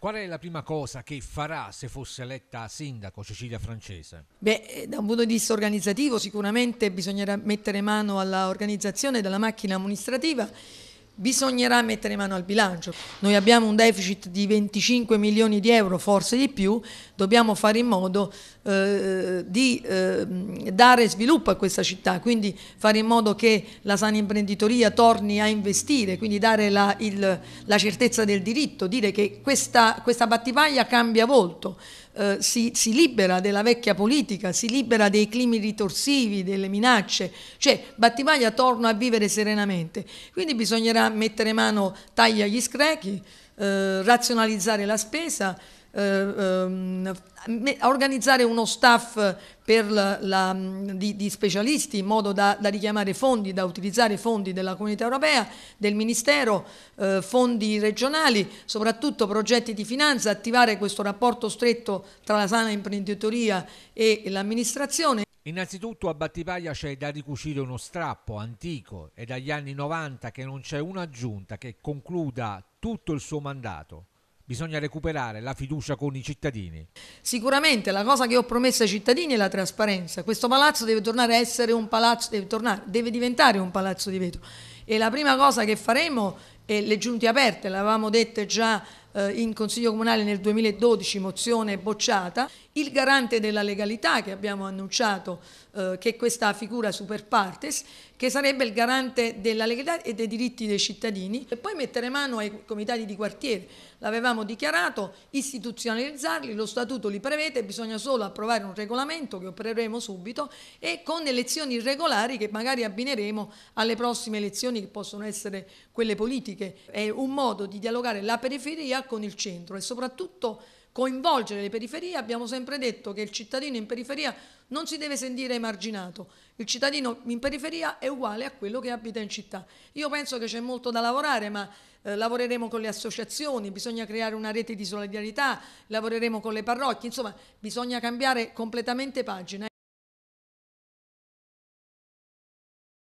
Qual è la prima cosa che farà se fosse eletta sindaco Cecilia Francese? Beh, eh, da un punto di vista organizzativo sicuramente bisognerà mettere mano all'organizzazione della macchina amministrativa bisognerà mettere mano al bilancio. Noi abbiamo un deficit di 25 milioni di euro, forse di più, dobbiamo fare in modo eh, di eh, dare sviluppo a questa città, quindi fare in modo che la sana imprenditoria torni a investire, quindi dare la, il, la certezza del diritto, dire che questa, questa battipaglia cambia volto, eh, si, si, libera della vecchia politica, si libera dei climi ritorsivi, delle minacce, cioè Battimaglia torna a vivere serenamente. Quindi bisognerà mettere mano tagli agli screchi, eh, razionalizzare la spesa eh, ehm, organizzare uno staff la, la, di, di, specialisti in modo da, da, richiamare fondi, da utilizzare fondi della comunità europea, del Ministero, eh, fondi regionali, soprattutto progetti di finanza, attivare questo rapporto stretto tra la sana imprenditoria e l'amministrazione. Innanzitutto a Battipaglia c'è da ricucire uno strappo antico, è dagli anni 90 che non c'è una giunta che concluda tutto il suo mandato bisogna recuperare la fiducia con i cittadini. Sicuramente la cosa che ho promesso ai cittadini è la trasparenza. Questo palazzo deve tornare a essere un palazzo, deve, tornare, deve diventare un palazzo di vetro. E la prima cosa che faremo e le giunte aperte, l'avevamo dette già eh, in Consiglio Comunale nel 2012, mozione bocciata, il garante della legalità che abbiamo annunciato eh, che è questa figura super partes, che sarebbe il garante della legalità e dei diritti dei cittadini e poi mettere mano ai comitati di quartiere, l'avevamo dichiarato, istituzionalizzarli, lo statuto li prevede, bisogna solo approvare un regolamento che opereremo subito e con elezioni regolari che magari abbineremo alle prossime elezioni che possono essere quelle politiche politiche è un modo di dialogare la periferia con il centro e soprattutto coinvolgere le periferie. Abbiamo sempre detto che il cittadino in periferia non si deve sentire emarginato, il cittadino in periferia è uguale a quello che abita in città. Io penso che c'è molto da lavorare, ma eh, lavoreremo con le associazioni, bisogna creare una rete di solidarietà, lavoreremo con le parrocchie, insomma bisogna cambiare completamente pagina.